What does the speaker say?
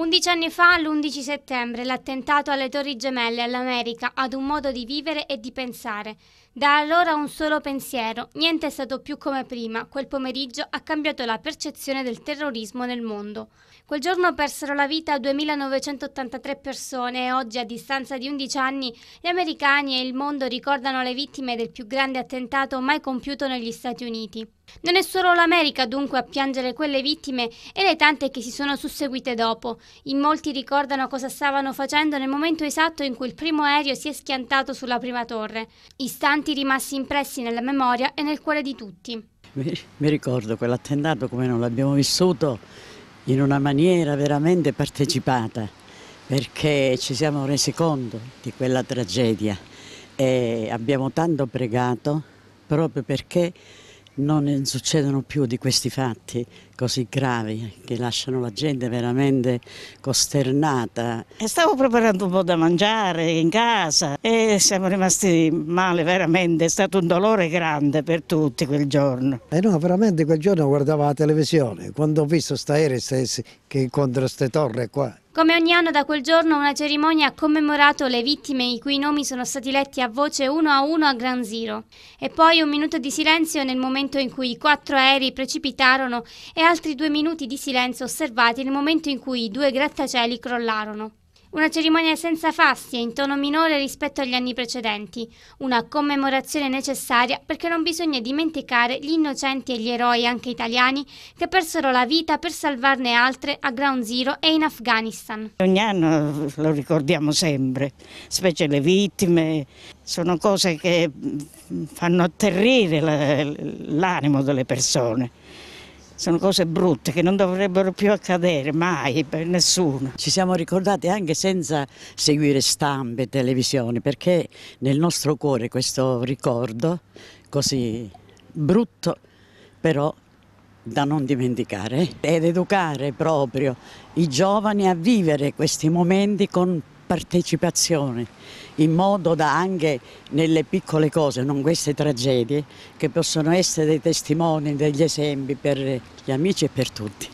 Undici anni fa, l'11 settembre, l'attentato alle Torri Gemelle all'America ad un modo di vivere e di pensare. Da allora un solo pensiero, niente è stato più come prima, quel pomeriggio ha cambiato la percezione del terrorismo nel mondo. Quel giorno persero la vita 2983 persone e oggi a distanza di 11 anni gli americani e il mondo ricordano le vittime del più grande attentato mai compiuto negli Stati Uniti. Non è solo l'America dunque a piangere quelle vittime e le tante che si sono susseguite dopo. In molti ricordano cosa stavano facendo nel momento esatto in cui il primo aereo si è schiantato sulla prima torre, istanti rimasti impressi nella memoria e nel cuore di tutti. Mi, ricordo quell'attentato come non l'abbiamo vissuto in una maniera veramente partecipata, perché ci siamo resi conto di quella tragedia e abbiamo tanto pregato proprio perché non succedono più di questi fatti così gravi che lasciano la gente veramente costernata. E stavo preparando un po' da mangiare in casa e siamo rimasti male veramente, è stato un dolore grande per tutti quel giorno. E eh no, veramente quel giorno guardavo la televisione, quando ho visto questa aerea che incontra queste torre qua, come ogni anno da quel giorno una cerimonia ha commemorato le vittime i cui nomi sono stati letti a voce uno a uno a Gran Ziro e poi un minuto di silenzio nel momento in cui i quattro aerei precipitarono e altri due minuti di silenzio osservati nel momento in cui i due grattacieli crollarono. Una cerimonia senza fasti e in tono minore rispetto agli anni precedenti, una commemorazione necessaria perché non bisogna dimenticare gli innocenti e gli eroi anche italiani che persero la vita per salvarne altre a Ground Zero e in Afghanistan. Ogni anno lo ricordiamo sempre, specie le vittime, sono cose che fanno atterrire l'animo delle persone sono cose brutte che non dovrebbero più accadere mai per nessuno. Ci siamo ricordati anche senza seguire stampe, e televisioni perché nel nostro cuore questo ricordo così brutto, però da non dimenticare eh, ed educare proprio i giovani a vivere questi momenti con partecipazione in modo da anche nelle piccole cose, non queste tragedie, che possono essere dei testimoni, degli esempi per gli amici e per tutti.